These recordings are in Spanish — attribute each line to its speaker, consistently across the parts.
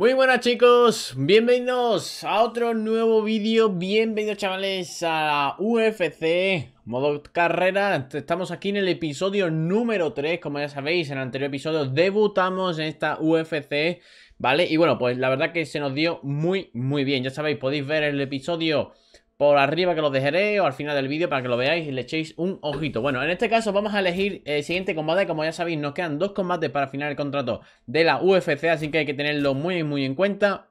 Speaker 1: Muy buenas chicos, bienvenidos a otro nuevo vídeo, bienvenidos chavales a UFC modo carrera, estamos aquí en el episodio número 3, como ya sabéis en el anterior episodio debutamos en esta UFC, ¿vale? Y bueno, pues la verdad que se nos dio muy muy bien, ya sabéis, podéis ver el episodio por arriba que los dejaré o al final del vídeo para que lo veáis y le echéis un ojito. Bueno, en este caso vamos a elegir el siguiente combate. Como ya sabéis, nos quedan dos combates para final el contrato de la UFC, así que hay que tenerlo muy, muy en cuenta.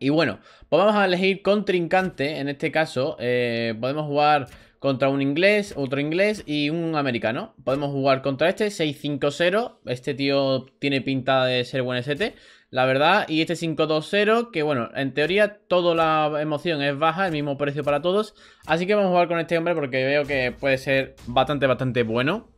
Speaker 1: Y bueno, pues vamos a elegir contrincante, en este caso eh, podemos jugar contra un inglés, otro inglés y un americano. Podemos jugar contra este, 6-5-0, este tío tiene pinta de ser buen ST la verdad. Y este 5 2 que bueno, en teoría toda la emoción es baja, el mismo precio para todos. Así que vamos a jugar con este hombre porque veo que puede ser bastante, bastante bueno.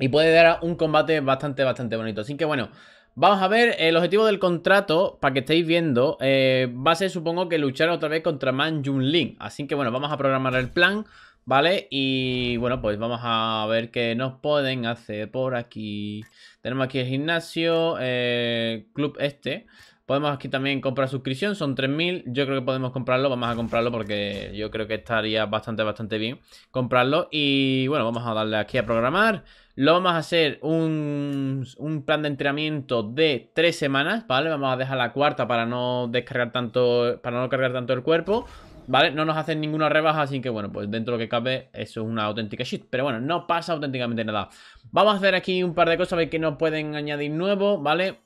Speaker 1: Y puede dar un combate bastante, bastante bonito. Así que bueno, Vamos a ver, el objetivo del contrato, para que estéis viendo, eh, va a ser supongo que luchar otra vez contra Man Jun Lin. Así que bueno, vamos a programar el plan. ¿Vale? Y bueno, pues vamos a ver qué nos pueden hacer por aquí. Tenemos aquí el gimnasio, eh, club este. Podemos aquí también comprar suscripción, son 3.000. Yo creo que podemos comprarlo, vamos a comprarlo porque yo creo que estaría bastante, bastante bien comprarlo. Y bueno, vamos a darle aquí a programar. Lo vamos a hacer un, un plan de entrenamiento de 3 semanas, ¿vale? Vamos a dejar la cuarta para no descargar tanto, para no cargar tanto el cuerpo. ¿Vale? No nos hacen ninguna rebaja, así que bueno, pues dentro de lo que cabe, eso es una auténtica shit. Pero bueno, no pasa auténticamente nada. Vamos a hacer aquí un par de cosas, a ver nos pueden añadir nuevo, ¿vale?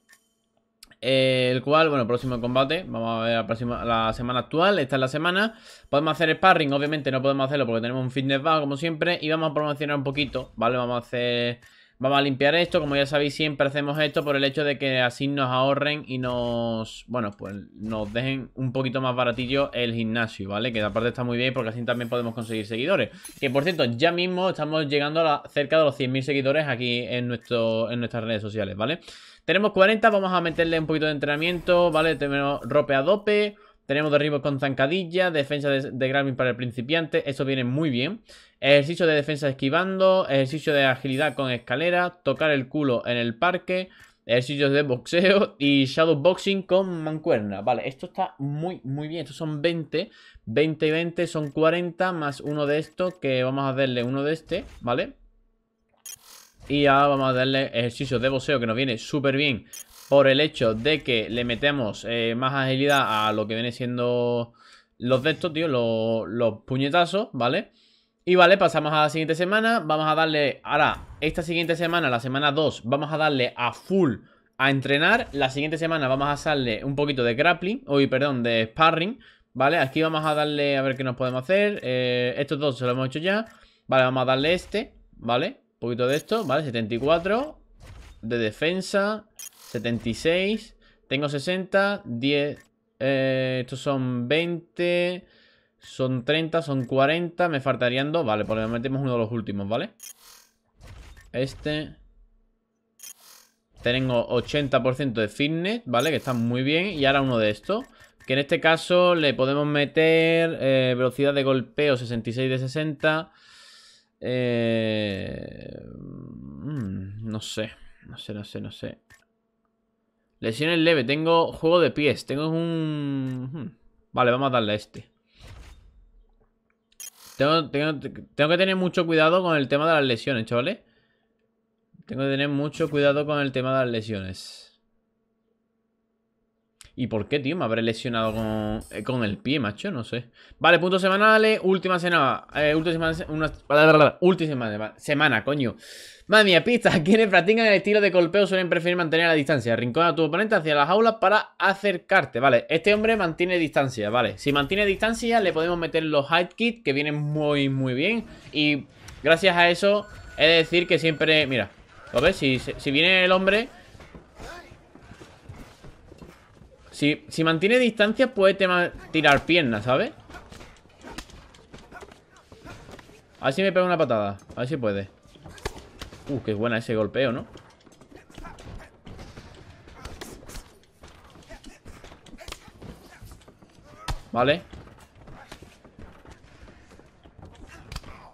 Speaker 1: Eh, el cual, bueno, próximo combate, vamos a ver la, la semana actual, esta es la semana. Podemos hacer sparring, obviamente no podemos hacerlo porque tenemos un fitness bar, como siempre, y vamos a promocionar un poquito, ¿vale? Vamos a hacer Vamos a limpiar esto, como ya sabéis siempre hacemos esto por el hecho de que así nos ahorren y nos, bueno, pues nos dejen un poquito más baratillo el gimnasio, ¿vale? Que aparte está muy bien porque así también podemos conseguir seguidores. Que por cierto, ya mismo estamos llegando a cerca de los 100.000 seguidores aquí en, nuestro, en nuestras redes sociales, ¿vale? Tenemos 40, vamos a meterle un poquito de entrenamiento, ¿vale? Tenemos rope a dope, tenemos derribos con zancadilla, defensa de, de para el principiante, eso viene muy bien. Ejercicio de defensa esquivando, ejercicio de agilidad con escalera, tocar el culo en el parque, ejercicios de boxeo y shadow boxing con mancuerna. Vale, esto está muy, muy bien. Estos son 20, 20 y 20 son 40 más uno de estos que vamos a darle uno de este, ¿vale? Y ahora vamos a darle ejercicio de boxeo que nos viene súper bien por el hecho de que le metemos eh, más agilidad a lo que viene siendo los de estos, tío, los, puñetazos, ¿vale? Y vale, pasamos a la siguiente semana, vamos a darle, ahora, esta siguiente semana, la semana 2, vamos a darle a full a entrenar, la siguiente semana vamos a darle un poquito de grappling, uy, perdón, de sparring, ¿vale? Aquí vamos a darle a ver qué nos podemos hacer, eh, estos dos se los hemos hecho ya, vale, vamos a darle este, ¿vale? Un poquito de esto, ¿vale? 74 de defensa, 76. Tengo 60, 10. Eh, estos son 20. Son 30, son 40. Me faltarían dos. Vale, pues le metemos uno de los últimos, ¿vale? Este. Tengo 80% de fitness, ¿vale? Que está muy bien. Y ahora uno de estos. Que en este caso le podemos meter eh, velocidad de golpeo 66 de 60. Eh, mm, no sé, no sé, no sé, no sé. Lesiones leve, tengo juego de pies. Tengo un... Vale, vamos a darle a este. Tengo, que tener mucho cuidado con el tema de las lesiones, chavales. Tengo que tener mucho cuidado con el tema de las lesiones. ¿Y por qué, tío? Me habré lesionado con, eh, el pie, macho. No sé. Vale, punto semanales. Última semana. Eh, última semana. última semana, semana, coño. Madre mía, pistas. Quienes practican el estilo de golpeo suelen preferir mantener la distancia. Rincón a tu oponente hacia las aulas para acercarte. Vale, este hombre mantiene distancia, vale. Si mantiene distancia, le podemos meter los high kits que vienen muy, muy bien. Y gracias a eso, he de decir que siempre... Mira, ¿lo ves? Si, si viene el hombre... Si, si mantiene distancia, puede tirar piernas, ¿sabes? A ver si me pega una patada. A ver si puede. Uh, qué buena ese golpeo, ¿no? Vale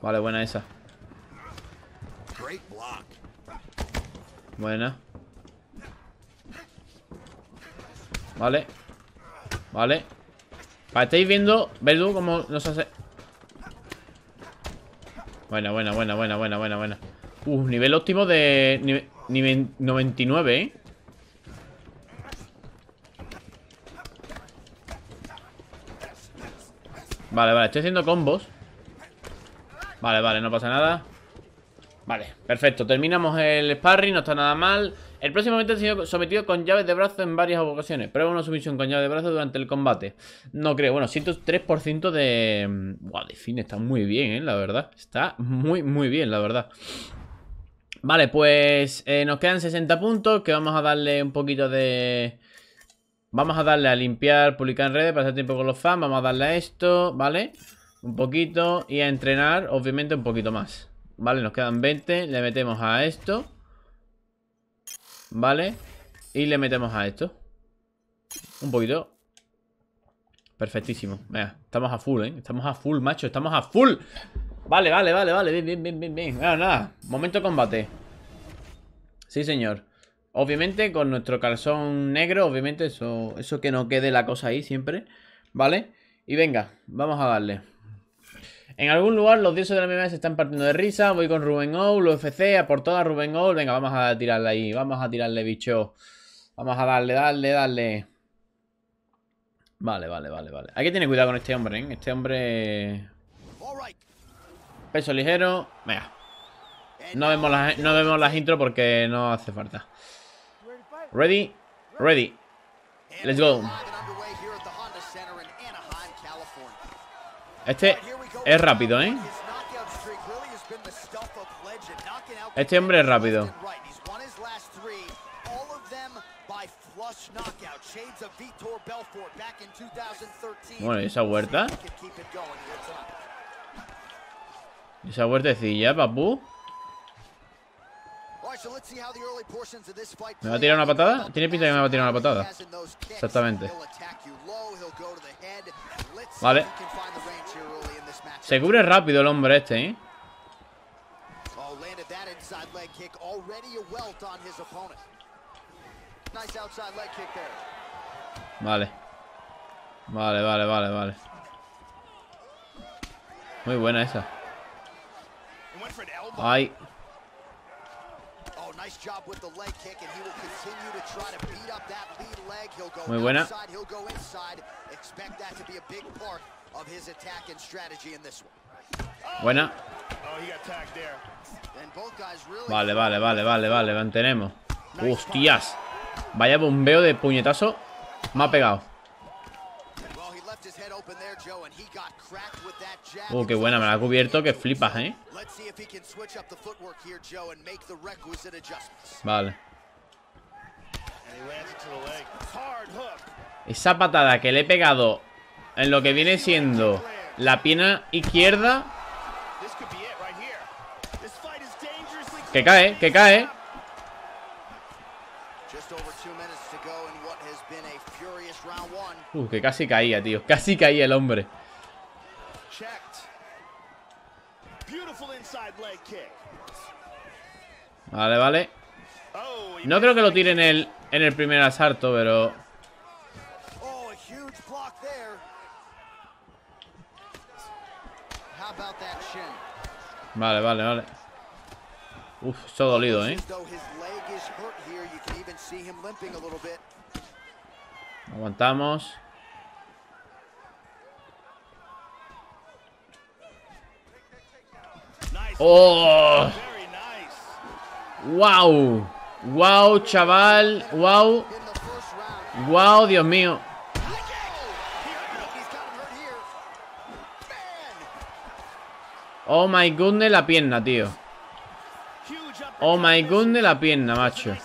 Speaker 1: Vale, buena esa Buena Vale Vale estáis viendo, Verdu, cómo nos hace Buena, buena, buena, buena, buena, buena, buena Uh, nivel óptimo de... nivel 99, ¿eh? Vale, vale, estoy haciendo combos Vale, vale, no pasa nada Vale, perfecto, terminamos el sparring, no está nada mal El próximo momento ha sido sometido con llaves de brazo en varias ocasiones Prueba una sumisión con llaves de brazo durante el combate No creo, bueno, 103% de... Mm, buah, de fin, está muy bien, ¿eh? la verdad Está muy, muy bien, la verdad Vale, pues eh, nos quedan 60 puntos que vamos a darle un poquito de... Vamos a darle a limpiar, publicar en redes, pasar tiempo con los fans, vamos a darle a esto, ¿vale? Un poquito y a entrenar, obviamente, un poquito más. Vale, nos quedan 20, le metemos a esto. ¿Vale? Y le metemos a esto. Un poquito. Perfectísimo. Venga, estamos a full, ¿eh? Estamos a full, macho, estamos a full. Vale, vale, vale, vale. Bien, bien, bien, bien, bien. Nada, Momento combate. Sí, señor. Obviamente, con nuestro calzón negro, obviamente, eso, eso que no quede la cosa ahí siempre. ¿Vale? Y venga, vamos a darle. En algún lugar los dioses de la MMA se están partiendo de risa. Voy con Rubén Owl, UFC, a por toda Rubén Owl. Venga, vamos a tirarle ahí. Vamos a tirarle, bicho. Vamos a darle, darle, darle. Vale, vale, vale, vale. Hay que tener cuidado con este hombre, ¿eh? Este hombre... Peso ligero. Venga. No vemos las, no vemos las intro porque no hace falta. Ready. Ready. Let's go. Este es rápido, ¿eh? Este hombre es rápido. Bueno, esa huerta? Esa huertecilla, papu. ¿Me va a tirar una patada? Tiene pinta que me va a tirar una patada. Exactamente. Vale. Se cubre rápido el hombre este, ¿eh? Oh, vale. Vale, vale, vale, vale. Muy buena esa. Ay. Muy buena. Buena. Vale, vale, vale, vale, vale, mantenemos. Hostias. Vaya bombeo de puñetazo. Me ha pegado. Uh, qué buena, me la ha cubierto, que flipas, ¿eh? Vale. Esa patada que le he pegado en lo que viene siendo la pierna izquierda. Que cae, que cae. Uf, uh, que casi caía, tío. Casi caía el hombre. Vale, vale. Oh, no creo que lo tire en el, en el primer asalto, pero... Oh, vale, vale, vale. Uf, está dolido, ¿eh? Aguantamos. ¡Oh! ¡Wow! ¡Wow, chaval! ¡Wow! ¡Wow, Dios mío! Oh my goodness, la pierna, tío. Oh my goodness, la pierna, macho.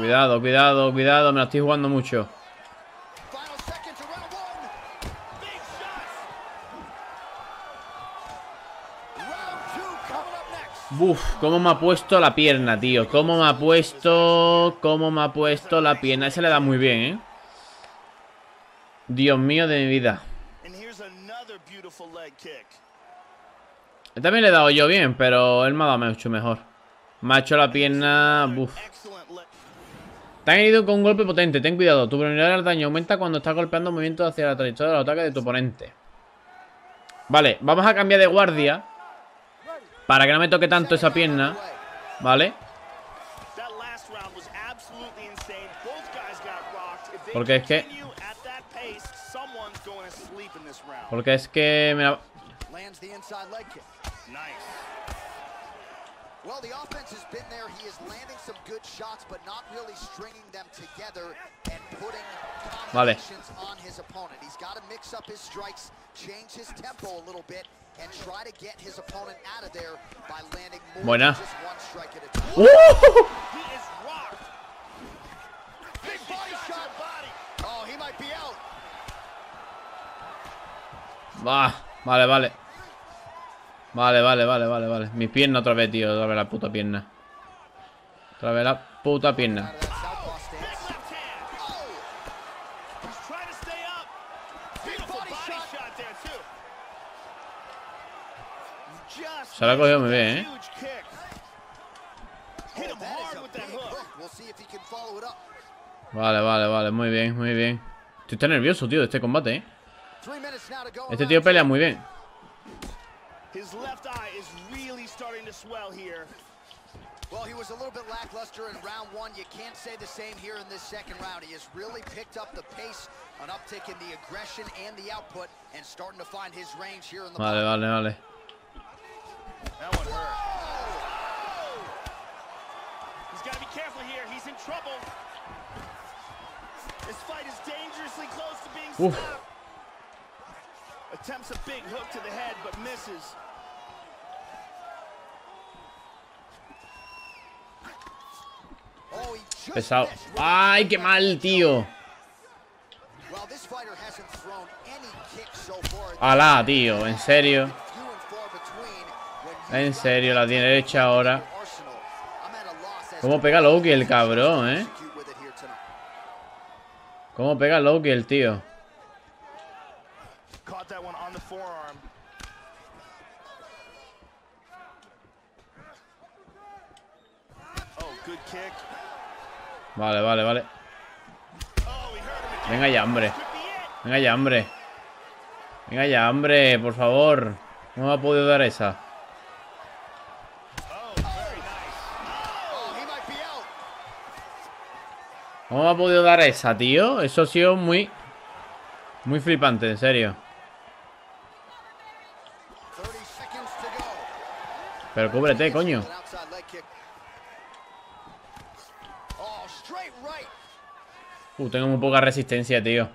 Speaker 1: Cuidado, cuidado, cuidado. Me lo estoy jugando mucho. Uf, cómo me ha puesto la pierna, tío Cómo me ha puesto... Cómo me ha puesto la pierna Ese le da muy bien, ¿eh? Dios mío de mi vida También le he dado yo bien Pero él me ha dado mucho mejor Me ha hecho la pierna... Uf. Te han herido con un golpe potente, ten cuidado. Tu vulnerabilidad al daño aumenta cuando estás golpeando movimiento hacia la trayectoria del ataque de tu oponente. Vale, vamos a cambiar de guardia. Para que no me toque tanto esa pierna. Vale. Porque es que... Porque es que... Me Well, the offense has been there. He is landing some good shots, but not really stringing them together and putting combinations
Speaker 2: vale. on his opponent. He's got to mix up his strikes, change his tempo a little bit, and try to get his opponent out of there
Speaker 1: by landing more Buena. than just one strike at a time. He is rocked. Big body shot. Body. Oh, he might be out. Va, vale, vale. Vale, vale, vale, vale, vale. Mi pierna otra vez, tío. Otra vez la puta pierna. Otra vez la puta pierna. Se la ha cogido muy bien, ¿eh? Vale, vale, vale. Muy bien, muy bien. Estoy nervioso, tío, de este combate, ¿eh? Este tío pelea muy bien. His left eye is really starting to swell
Speaker 2: here. Well, he was a little bit lackluster in round one. You can't say the same here in this second round. He has really picked up the pace, an uptick in the aggression and the output, and starting to find his range here in the
Speaker 1: Vale, vale, vale. That one hurt.
Speaker 2: He's got to be careful here. He's in trouble. This fight is dangerously close to being stopped.
Speaker 1: Pesado. ¡Ay, qué mal, tío! Alá, tío, en serio. En serio, la tiene derecha ahora. ¿Cómo pega Loki el cabrón, eh? ¿Cómo pega Loki el tío? Vale, vale, vale. Venga ya, hombre. Venga ya, hombre. Venga ya, hombre, por favor. No me ha podido dar esa. ¿Cómo ha podido dar esa, tío? Eso ha sido muy... Muy flipante, en serio. Pero cúbrete, coño. Uh, tengo muy poca resistencia, tío.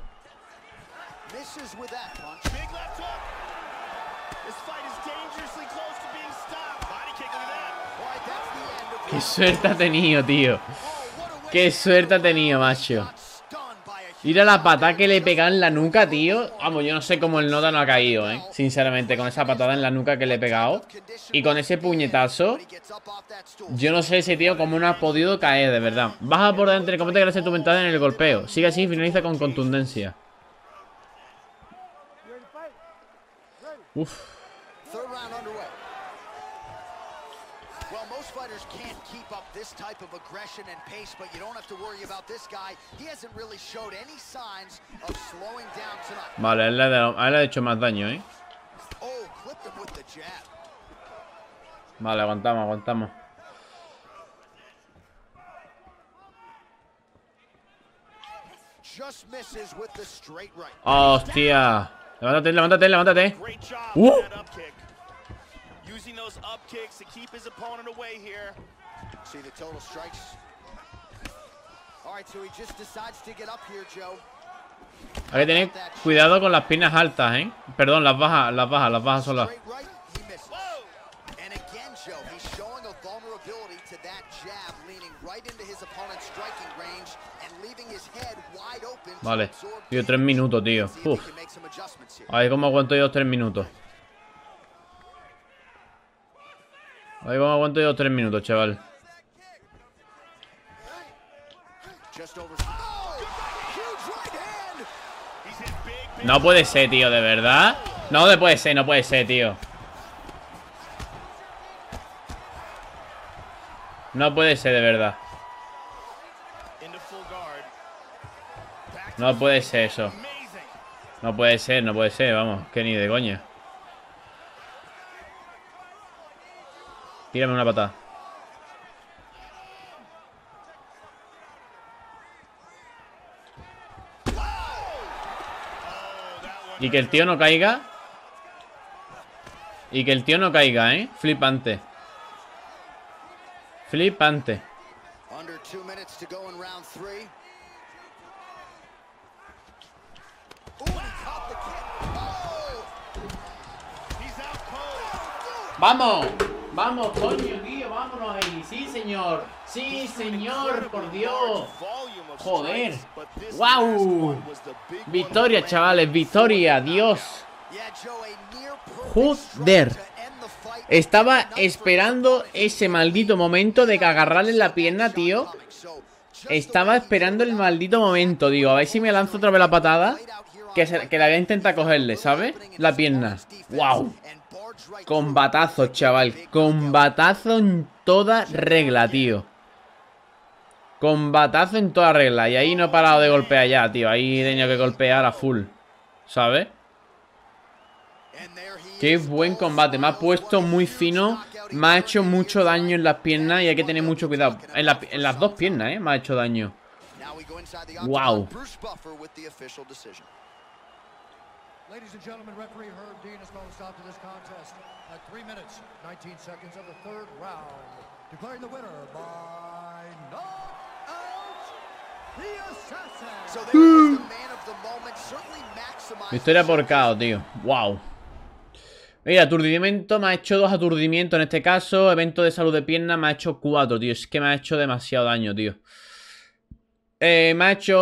Speaker 1: Qué suerte ha tenido, tío. Oh, Qué suerte ha tenido, macho. Mira la patada que le pegado en la nuca, tío. Vamos, yo no sé cómo el Noda no ha caído, ¿eh? Sinceramente, con esa patada en la nuca que le he pegado. Y con ese puñetazo. Yo no sé ese tío cómo no ha podido caer, de verdad. Baja por delante del gracias tu ventana en el golpeo. Sigue así y finaliza con contundencia. Uf.
Speaker 2: this type of aggression and pace, but you don't have to worry about this guy. He hasn't really showed any signs of slowing down tonight.
Speaker 1: Vale, él le dado, él le ha hecho más daño, ¿eh?
Speaker 2: Oh, clipped him with the jab.
Speaker 1: Vale, aguantamos, aguantamos.
Speaker 2: Just misses with the straight right. Oh,
Speaker 1: hostia. Levántate, levántate, levántate. Uh.
Speaker 2: Using those up kicks to keep his opponent away here.
Speaker 1: Hay que tener cuidado con las pinas altas, ¿eh? Perdón, las bajas, las bajas, las bajas solas. Vale, tío, tres minutos, tío. Uf. A cómo aguanto yo tres minutos. Ahí vamos cómo aguanto yo tres minutos, chaval. No puede ser, tío, de verdad. No puede ser, no puede ser, tío. No puede ser, de verdad. No puede ser eso. No puede ser, no puede ser, vamos, que ni de coña. Tírame una patada. Y que el tío no caiga. Y que el tío no caiga, ¿eh? Flipante. Flipante. Oh! ¡Vamos! Vamos, coño, tío! vámonos ahí. Sí, señor. Sí, señor, por Dios. Joder. ¡Wow! Victoria, chavales, victoria. Dios. Joder. Estaba esperando ese maldito momento de que agarrarle la pierna, tío. Estaba esperando el maldito momento, digo. A ver si me lanzo otra vez la patada. Que, que la voy a intentar cogerle, ¿sabes? La pierna. ¡Wow! Combatazo, chaval. Combatazo en toda regla, tío. Combatazo en toda regla. Y ahí no he parado de golpear ya, tío. Ahí he tenido que golpear a full. ¿Sabes? Qué buen combate. Me ha puesto muy fino. Me ha hecho mucho daño en las piernas y hay que tener mucho cuidado. En, en las dos piernas, ¿eh? Me ha hecho daño.
Speaker 2: Wow. Ladies and gentlemen, referee Herb Dean has called a stop to this contest at 3 minutes, 19 seconds of the third round, declaring the winner by knockout, the assassin. So the man of the moment, certainly maximized...
Speaker 1: Victoria por KO, tío. Wow. Mira, aturdimiento me ha hecho dos aturdimientos en este caso. Evento de salud de pierna me ha hecho cuatro, tío. Es que me ha hecho demasiado daño, tío. Eh, me ha hecho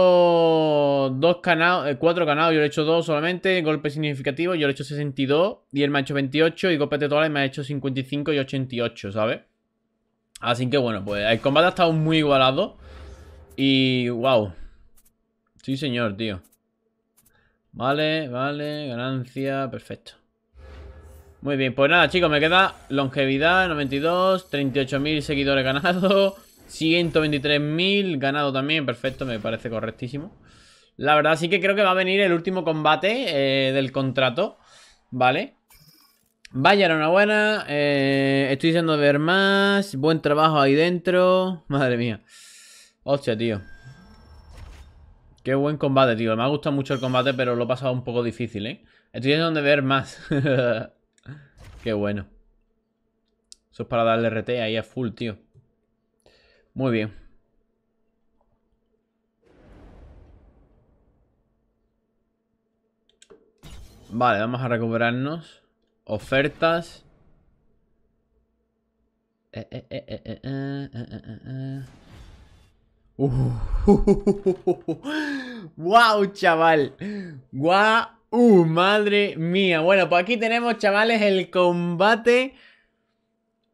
Speaker 1: dos eh, canados, cuatro yo le he hecho dos solamente, golpe significativo, yo le he hecho 62 y él me ha hecho 28 y golpes totales me ha hecho 55 y 88, ¿sabes? Así que bueno, pues el combate ha estado muy igualado y wow. Sí, señor, tío. Vale, vale, ganancia, perfecto. Muy bien, pues nada, chicos, me queda longevidad, 92, 38.000 seguidores ganados. 123.000, ganado también, perfecto, me parece correctísimo. La verdad sí que creo que va a venir el último combate eh, del contrato, ¿vale? Vaya, enhorabuena una buena. Eh, estoy diciendo ver más. Buen trabajo ahí dentro. Madre mía. Hostia, tío. Qué buen combate, tío. Me ha gustado mucho el combate, pero lo he pasado un poco difícil, ¿eh? Estoy diciendo ver más. Qué bueno. Eso es para darle RT ahí a full, tío. Muy bien. Vale, vamos a recuperarnos. Ofertas. ¡Wow, chaval! ¡Wow! Uh, madre mía! Bueno, pues aquí tenemos, chavales, el combate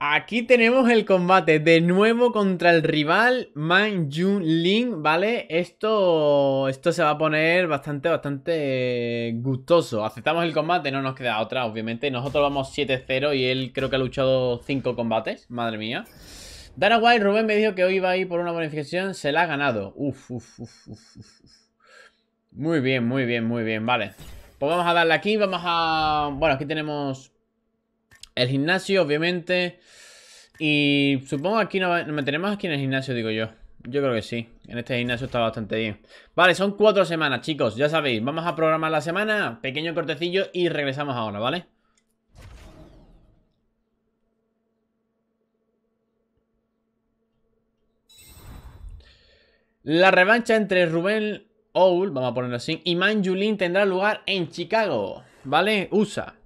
Speaker 1: Aquí tenemos el combate de nuevo contra el rival Man Jun Lin, ¿vale? Esto, esto se va a poner bastante, bastante gustoso. Aceptamos el combate, no nos queda otra, obviamente. Nosotros vamos 7-0 y él creo que ha luchado 5 combates, madre mía. Dana White, Rubén me dijo que hoy iba a ir por una bonificación, se la ha ganado. uf. Muy bien, muy bien, muy bien, vale. Pues vamos a darle aquí, vamos a... Bueno, aquí tenemos el gimnasio, obviamente. Y supongo que aquí no nos meteremos aquí en el gimnasio, digo yo. Yo creo que sí. En este gimnasio está bastante bien. Vale, son cuatro semanas, chicos. Ya sabéis, vamos a programar la semana. Pequeño cortecillo y regresamos ahora, ¿vale? La revancha entre Rubén Owl, vamos a ponerlo así, y Man tendrá lugar en Chicago, ¿vale? USA.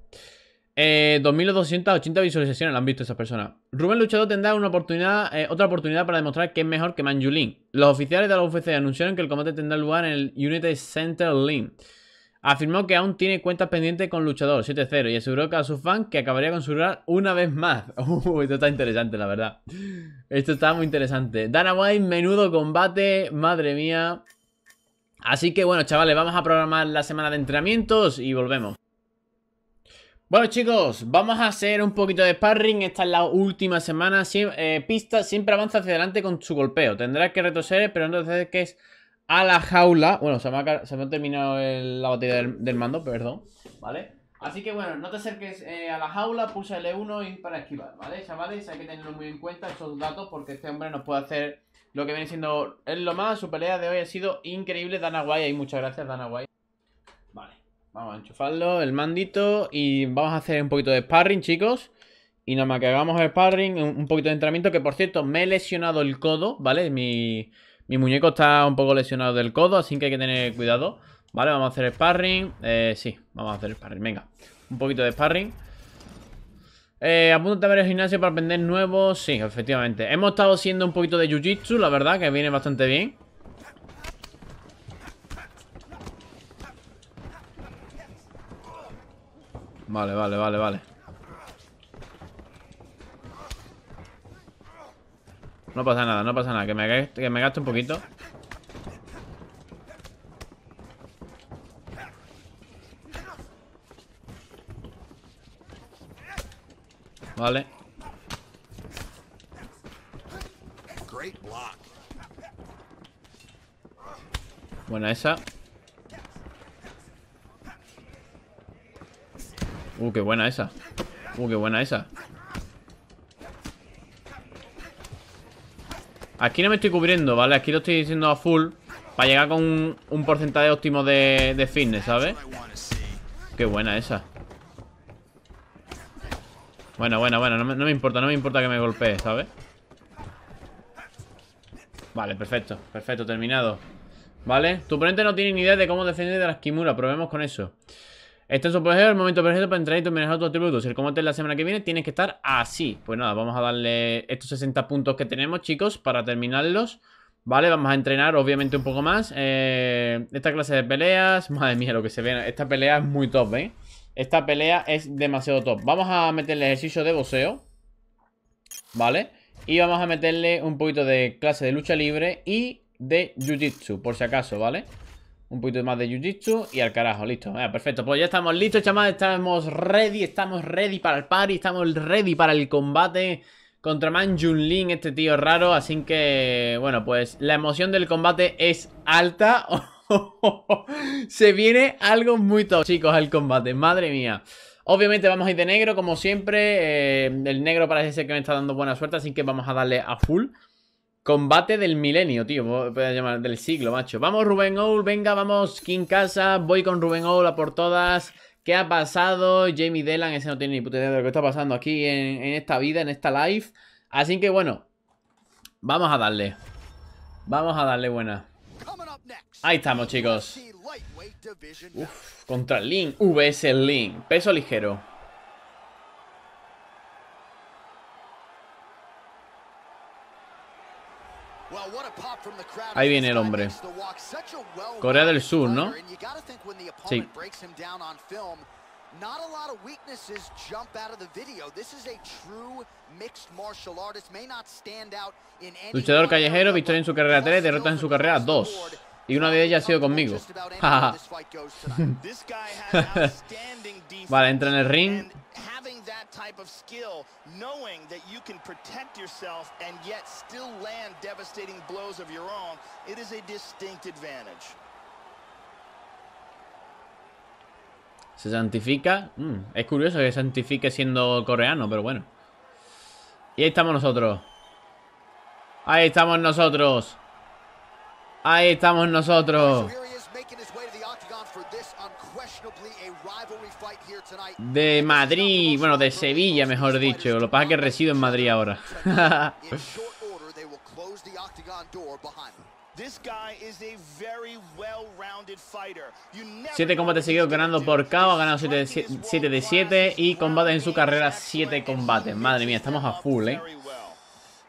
Speaker 1: Eh, 2.280 visualizaciones Lo han visto esas personas. Rubén Luchador tendrá una oportunidad, eh, otra oportunidad para demostrar que es mejor que Manjulin. Los oficiales de la UFC anunciaron que el combate tendrá lugar en el United Center Link. Afirmó que aún tiene cuentas pendientes con Luchador 7-0 y aseguró que a su fan que acabaría con su rival una vez más. esto está interesante, la verdad. Esto está muy interesante. Dana White, menudo combate, madre mía. Así que bueno, chavales, vamos a programar la semana de entrenamientos y volvemos. Bueno chicos, vamos a hacer un poquito de sparring, esta es la última semana, eh, Pista siempre avanza hacia adelante con su golpeo, tendrá que retoser, pero entonces que es a la jaula, bueno, se me ha, se terminado la batería del, mando, perdón, ¿vale? Así que bueno, no te acerques eh, a la jaula, pulsa L1 y para esquivar, ¿vale? Chavales, hay que tenerlo muy en cuenta estos datos porque este hombre nos puede hacer lo que viene siendo es lo más, su pelea de hoy ha sido increíble, Dana White, y muchas gracias Dana White. Vamos a enchufarlo, el mandito y vamos a hacer un poquito de sparring, chicos. Y nada más que hagamos sparring, un poquito de entrenamiento, que por cierto, me he lesionado el codo, ¿vale? Mi, muñeco está un poco lesionado del codo, así que hay que tener cuidado. Vale, vamos a hacer sparring. Eh, sí, vamos a hacer sparring, venga. Un poquito de sparring. Eh, apúntate a ver el gimnasio para aprender nuevos. Sí, efectivamente. Hemos estado haciendo un poquito de jiu-jitsu, la verdad, que viene bastante bien. Vale, vale, vale, vale. No pasa nada, no pasa nada. Que me, que me gaste un poquito. Vale. Buena esa. Uh, qué buena esa. Uh, qué buena esa. Aquí no me estoy cubriendo, ¿vale? Aquí lo estoy diciendo a full Para llegar con un, porcentaje óptimo de, fitness, ¿sabes? Qué buena esa Bueno, bueno, bueno no me, importa, no me importa que me golpee, ¿sabes? Vale, perfecto, perfecto, terminado Vale, tu oponente no tiene ni idea de cómo defender de la esquimura. Probemos con eso este es el momento perfecto para entrenar y terminar otros Si El combate es la semana que viene tiene que estar así. Pues nada, vamos a darle estos 60 puntos que tenemos, chicos, para terminarlos. Vale, vamos a entrenar obviamente un poco más. Eh, esta clase de peleas, madre mía, lo que se ve. Esta pelea es muy top, ¿eh? Esta pelea es demasiado top. Vamos a meterle ejercicio de boxeo. ¿Vale? Y vamos a meterle un poquito de clase de lucha libre y de jiu-jitsu, por si acaso, ¿vale? vale un poquito más de jiu-jitsu y al carajo, listo. perfecto, pues ya estamos listos, chavales. Estamos ready, estamos ready para el party, estamos ready para el combate contra Man Junlin, este tío raro. Así que, bueno, pues la emoción del combate es alta. Se viene algo muy top, chicos, al combate. Madre mía. Obviamente vamos a ir de negro, como siempre. Eh, el negro parece ser que me está dando buena suerte, así que vamos a darle a full. Combate del milenio, tío. puede llamar del siglo, macho. Vamos, Rubén Owl. Venga, vamos. King Casa. Voy con Rubén Owl a por todas. ¿Qué ha pasado? Jamie Delan, ese no tiene ni puta idea de lo que está pasando aquí en, esta vida, en esta live. Así que bueno, vamos a darle. Vamos a darle buena. Ahí estamos, chicos. Uf, contra Link. VS Link. Peso ligero. Ahí viene el hombre. Corea del Sur, ¿no? Sí. Not a lot of weaknesses jump out of the video. This is a true mixed martial artist. May not stand out in any Luchador callejero, victoria en su carrera 3, derrota en su carrera 2. Y una de ellas ha sido conmigo. vale, entra en el ring. Se santifica. Mm, es curioso que santifique siendo coreano, pero bueno. Y ahí estamos nosotros. Ahí estamos nosotros. Ahí estamos nosotros. De Madrid, bueno, de Sevilla, mejor dicho. Lo que pasa es que resido en Madrid ahora. Siete combates seguidos ganando por KO, ha ganado 7 de 7, y combate en su carrera 7 combates. Madre mía, estamos a full, ¿eh?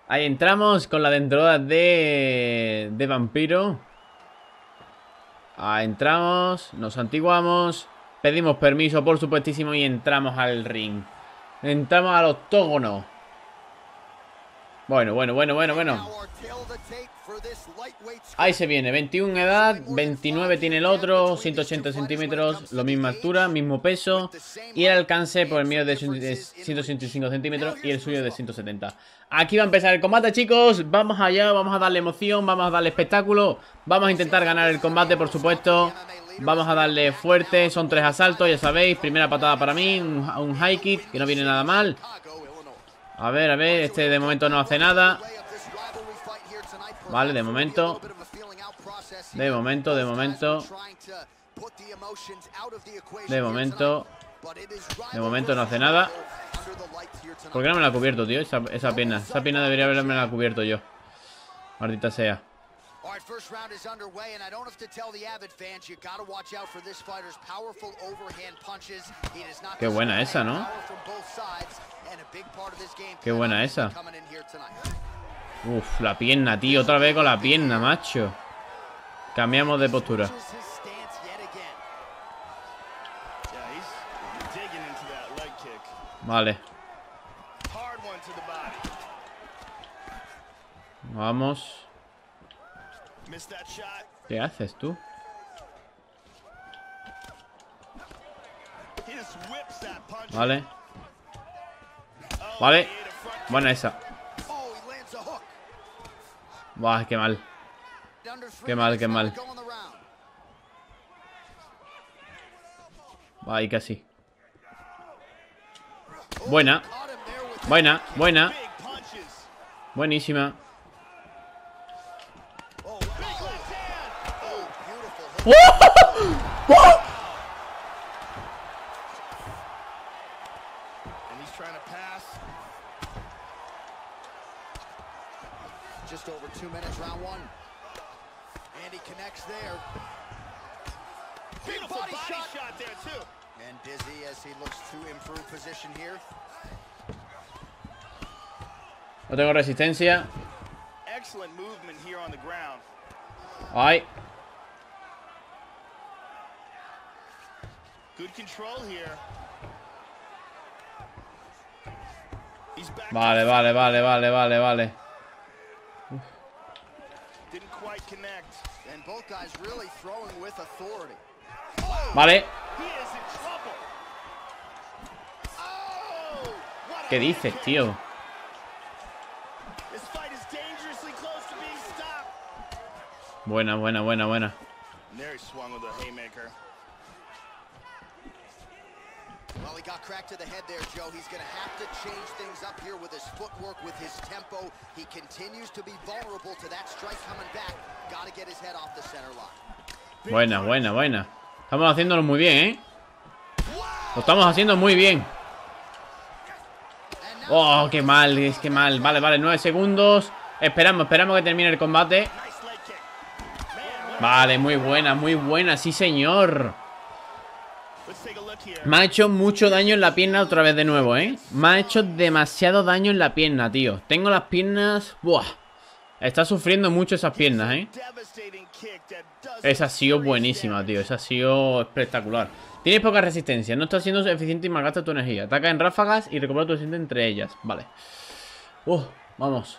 Speaker 1: Ahí entramos con la dentrodad de, de vampiro. Ahí entramos, nos antiguamos, pedimos permiso por supuestísimo y entramos al ring. Entramos al octógono. Bueno, bueno, bueno, bueno, bueno. Ahí se viene, 21 edad, 29 tiene el otro, 180 centímetros, lo misma altura, mismo peso y el alcance por el mío de 165 centímetros y el suyo de 170. Aquí va a empezar el combate chicos, vamos allá, vamos a darle emoción, vamos a darle espectáculo, vamos a intentar ganar el combate por supuesto, vamos a darle fuerte, son tres asaltos, ya sabéis, primera patada para mí, un high kick que no viene nada mal. A ver, a ver, este de momento no hace nada Vale, de momento. De momento, de momento. De momento. De momento no hace nada. ¿Por no me la ha cubierto, tío? Esa, esa pierna. Esa pierna debería haberme la cubierto yo. Maldita sea. Qué buena esa, ¿no? Qué buena esa. Uf, la pierna, tío. Otra vez con la pierna, macho. Cambiamos de postura. Vale. Vamos. ¿Qué haces tú? Vale. Vale. Buena esa. Buah, qué mal. Qué mal, qué mal. Va, casi. Buena. Buena, buena. Buenísima. ¡Oh! No tengo resistencia. Ay. Vale, vale, vale, vale, vale, vale. Vale. Oh, ¿Qué dices, tío? Buena, buena, buena, buena.
Speaker 2: Well, he got cracked to the head there, Joe. He's going to have to change things up here with his footwork, with his tempo. He continues to be vulnerable to that
Speaker 1: strike coming back. Got to get his head off the center line. Buena, buena, buena. Estamos haciéndolo muy bien, ¿eh? Lo estamos haciendo muy bien. Oh, qué mal, es que mal. Vale, vale, nueve segundos. Esperamos, esperamos que termine el combate. Vale, muy buena, muy buena, sí señor. Me ha hecho mucho daño en la pierna otra vez de nuevo, ¿eh? Me ha hecho demasiado daño en la pierna, tío. Tengo las piernas... Buah. Está sufriendo mucho esas piernas, ¿eh? Esa ha sido buenísima, tío. Esa ha sido espectacular. Tienes poca resistencia. No estás siendo eficiente y malgasta tu energía. Ataca en ráfagas y recupera tu resistencia entre ellas. Vale. Uh, vamos.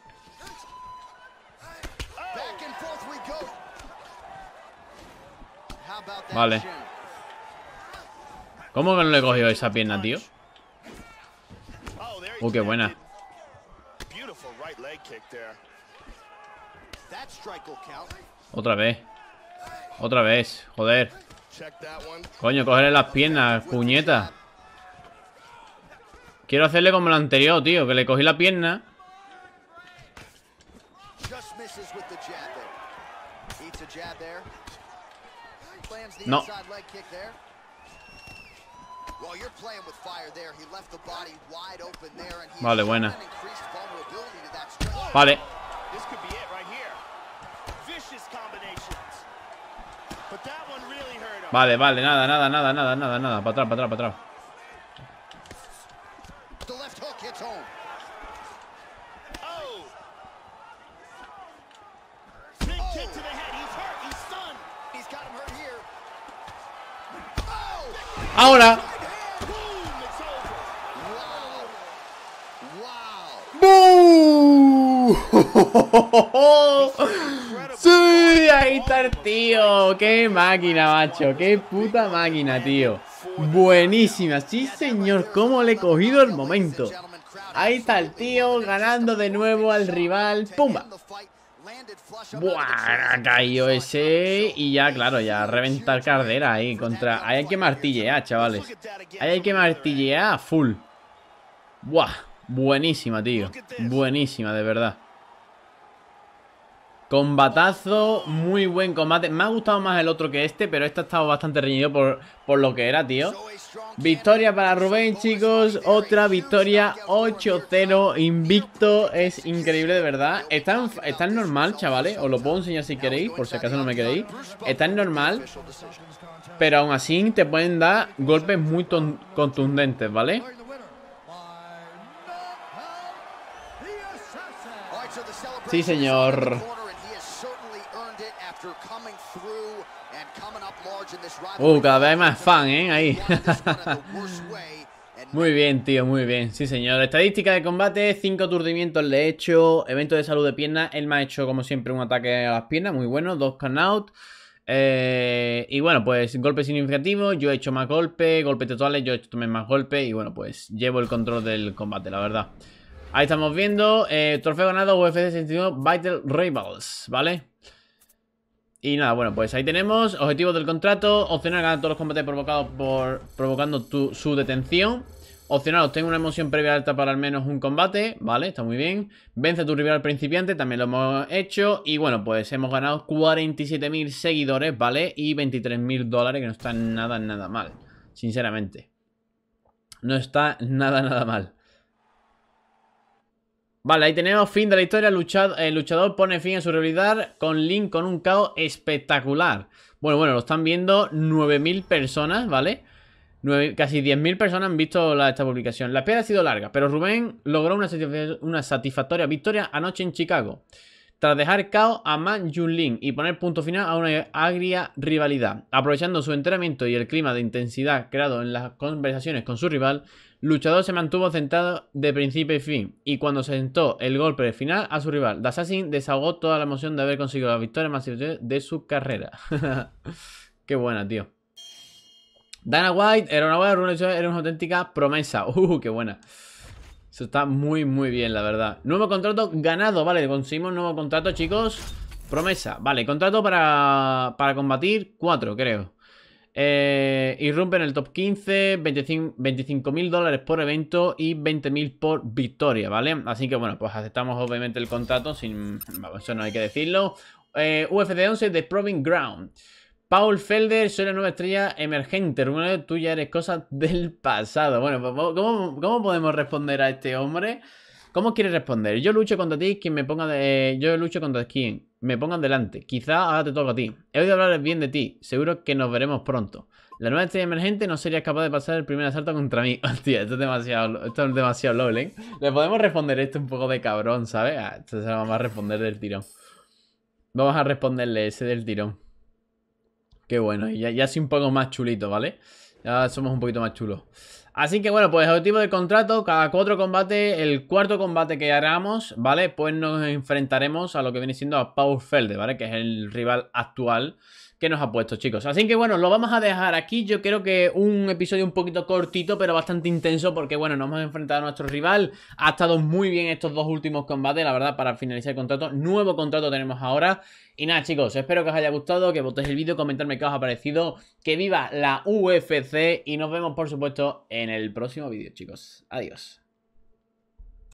Speaker 1: Vale. ¿Cómo que no le he cogió esa pierna, tío? Oh, uh, qué buena. Otra vez. Otra vez, joder. Coño, cogerle las piernas, puñeta. Quiero hacerle como el anterior, tío, que le cogí la pierna
Speaker 2: finishes with the jab there. Eats a jab there. the no. inside leg kick there. Well, you're playing with
Speaker 1: fire there. He left the body wide open there. And he vale, buena. Vale. This could be it right here. Vicious combinations. But that one really hurt him. Vale, vale, nada, nada, nada, nada, nada, nada. Para atrás, para atrás, para atrás. Ahora. ¡Sí! Ahí está el tío. ¡Qué máquina, macho! ¡Qué puta máquina, tío! Buenísima. Sí, señor. ¿Cómo le he cogido el momento? Ahí está el tío ganando de nuevo al rival. ¡Pumba! Buah, caído ese y ya, claro, ya reventar cardera ahí contra... Ahí hay que martillear, chavales. Ahí hay que martillear full. Buah, buenísima, tío. Buenísima, de verdad. Combatazo, muy buen combate. Me ha gustado más el otro que este, pero este ha estado bastante reñido por, lo que era, tío. Victoria para Rubén, chicos. Otra victoria 8-0, invicto. Es increíble, de verdad. Están tan normal, chavales. Os lo puedo enseñar si queréis, por si acaso no me queréis. Está en normal, pero aún así te pueden dar golpes muy contundentes, ¿vale? Sí, señor. Uh, cada vez hay más fan, ¿eh? Ahí. Muy bien, tío, muy bien. Sí, señor. Estadística de combate, 5 aturdimientos le he hecho. Evento de salud de piernas. Él me ha hecho, como siempre, un ataque a las piernas. Muy bueno. Dos count eh, y bueno, pues golpe significativo. Yo he hecho más golpes. Golpes totales. Yo he hecho más golpes. Y bueno, pues llevo el control del combate, la verdad. Ahí estamos viendo, eh, trofeo ganado UFC 61 Vital Rivals, ¿vale? Y nada, bueno, pues ahí tenemos Objetivos del contrato, opcional ganar todos los combates provocados por provocando su detención Opcional, tengo una emoción previa alta para al menos un combate, ¿vale? Está muy bien. Vence a tu rival principiante, también lo hemos hecho. Y bueno, pues hemos ganado 47.000 seguidores, ¿vale? Y 23.000 dólares, que no está nada, nada mal. Sinceramente. No está nada, nada mal. Vale, ahí tenemos fin de la historia. el luchador pone fin a su realidad con Link con un caos espectacular. Bueno, bueno, lo están viendo 9.000 personas, ¿vale? casi 10.000 personas han visto la, esta publicación. La espera ha sido larga, pero Rubén logró una, una satisfactoria victoria anoche en Chicago. Tras dejar caos a Man Jun Lin y poner punto final a una agria rivalidad. Aprovechando su entrenamiento y el clima de intensidad creado en las conversaciones con su rival, Luchador se mantuvo sentado de principio y fin, y cuando sentó el golpe de final a su rival, The Assassin desahogó toda la emoción de haber conseguido la victoria más de su carrera. Qué buena, tío. Dana White era una buena era una auténtica promesa. Uh, qué buena. Eso está muy, muy bien, la verdad. Nuevo contrato ganado, vale, conseguimos nuevo contrato, chicos. Promesa, vale, contrato para, para combatir cuatro, creo. Eh, irrumpe en el top 15, 25 mil dólares por evento y 20.000 por victoria, ¿vale? Así que bueno, pues aceptamos obviamente el contrato, sin, eso no hay que decirlo. Eh, ufd 11 de Proving Ground. Paul Felder, soy la nueva estrella emergente. tú ya eres cosa del pasado. Bueno, pues, ¿cómo, podemos responder a este hombre? ¿Cómo quiere responder? Yo lucho contra ti, quien me ponga de. Yo lucho contra quien me pongan delante. Quizá ahora te toca a ti. He oído hablar bien de ti. Seguro que nos veremos pronto. La nueva estrella emergente no sería capaz de pasar el primer asalto contra mí. Hostia, esto es demasiado, esto es demasiado LOL, ¿eh? Le podemos responder esto un poco de cabrón, ¿sabes? Ah, esto se lo vamos a responder del tirón. Vamos a responderle ese del tirón. Qué bueno, ya, ya soy un poco más chulito, ¿vale? Ya somos un poquito más chulos. Así que bueno, pues objetivo de contrato, cada cuatro combates, el cuarto combate que hagamos, ¿vale? Pues nos enfrentaremos a lo que viene siendo a Paul ¿vale? Que es el rival actual que nos ha puesto, chicos. Así que bueno, lo vamos a dejar aquí. Yo creo que un episodio un poquito cortito, pero bastante intenso, porque bueno, nos hemos enfrentado a nuestro rival. Ha estado muy bien estos dos últimos combates, la verdad, para finalizar el contrato. Nuevo contrato tenemos ahora. Y nada, chicos, espero que os haya gustado, que votéis el vídeo, comentarme qué os ha parecido, que viva la UFC y nos vemos, por supuesto, en el próximo vídeo, chicos. Adiós.